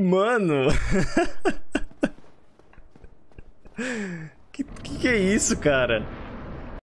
Mano. que, que, que é isso, cara?